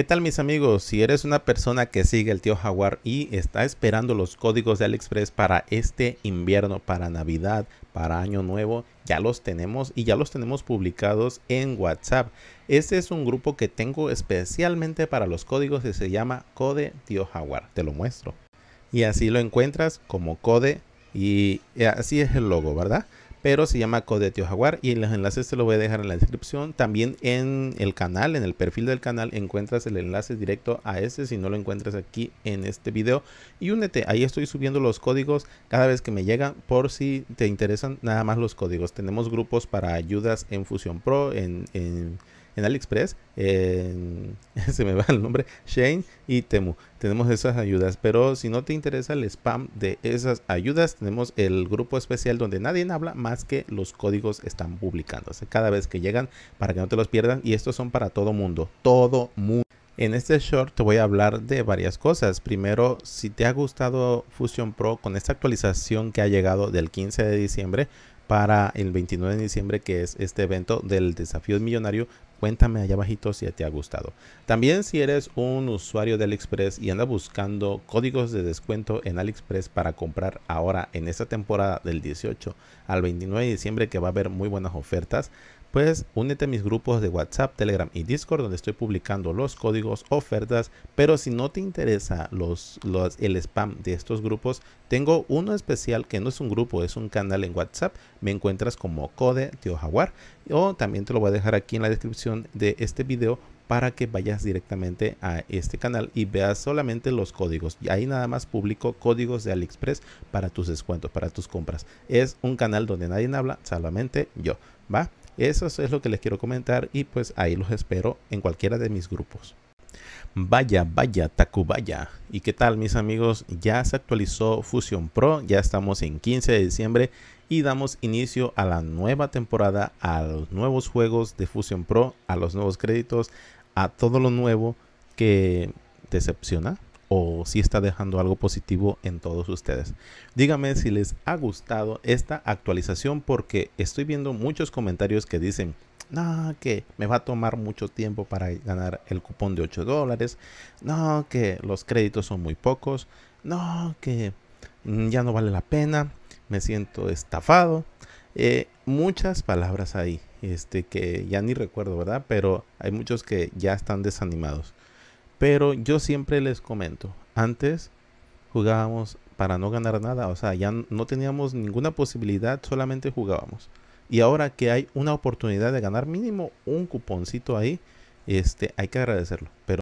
¿Qué tal mis amigos? Si eres una persona que sigue el tío Jaguar y está esperando los códigos de AliExpress para este invierno, para Navidad, para Año Nuevo, ya los tenemos y ya los tenemos publicados en WhatsApp. Este es un grupo que tengo especialmente para los códigos y se llama Code Tío Jaguar. Te lo muestro. Y así lo encuentras como Code y eh, así es el logo, ¿verdad? pero se llama Codetio Jaguar y los enlaces te los voy a dejar en la descripción. También en el canal, en el perfil del canal, encuentras el enlace directo a ese si no lo encuentras aquí en este video. Y únete, ahí estoy subiendo los códigos cada vez que me llegan por si te interesan nada más los códigos. Tenemos grupos para ayudas en Fusion Pro, en en AliExpress, se me va el nombre, Shane y Temu. Tenemos esas ayudas, pero si no te interesa el spam de esas ayudas, tenemos el grupo especial donde nadie habla más que los códigos están publicándose cada vez que llegan para que no te los pierdan y estos son para todo mundo, todo mundo. En este short te voy a hablar de varias cosas. Primero, si te ha gustado Fusion Pro con esta actualización que ha llegado del 15 de diciembre para el 29 de diciembre, que es este evento del desafío millonario, Cuéntame allá abajito si te ha gustado. También si eres un usuario de AliExpress y anda buscando códigos de descuento en AliExpress para comprar ahora en esta temporada del 18 al 29 de diciembre que va a haber muy buenas ofertas, pues únete a mis grupos de WhatsApp, Telegram y Discord donde estoy publicando los códigos, ofertas, pero si no te interesa los, el spam de estos grupos, tengo uno especial que no es un grupo, es un canal en WhatsApp, me encuentras como Code Tio Jaguar o también te lo voy a dejar aquí en la descripción de este video para que vayas directamente a este canal y veas solamente los códigos. Y ahí nada más publico códigos de AliExpress para tus descuentos, para tus compras. Es un canal donde nadie habla, solamente yo. ¿Va? Eso es lo que les quiero comentar y pues ahí los espero en cualquiera de mis grupos. Vaya, vaya, Tacubaya. ¿Y qué tal mis amigos? Ya se actualizó Fusion Pro, ya estamos en 15 de diciembre y damos inicio a la nueva temporada, a los nuevos juegos de Fusion Pro, a los nuevos créditos, a todo lo nuevo que decepciona, o si está dejando algo positivo en todos ustedes. Díganme si les ha gustado esta actualización porque estoy viendo muchos comentarios que dicen, no, que me va a tomar mucho tiempo para ganar el cupón de 8 dólares, no, que los créditos son muy pocos, no, que mm, ya no vale la pena, me siento estafado. Eh, muchas palabras ahí, este que ya ni recuerdo, ¿verdad? Pero hay muchos que ya están desanimados. Pero yo siempre les comento, antes jugábamos para no ganar nada, o sea, ya no teníamos ninguna posibilidad, solamente jugábamos. Y ahora que hay una oportunidad de ganar mínimo un cuponcito ahí, este, hay que agradecerlo. Pero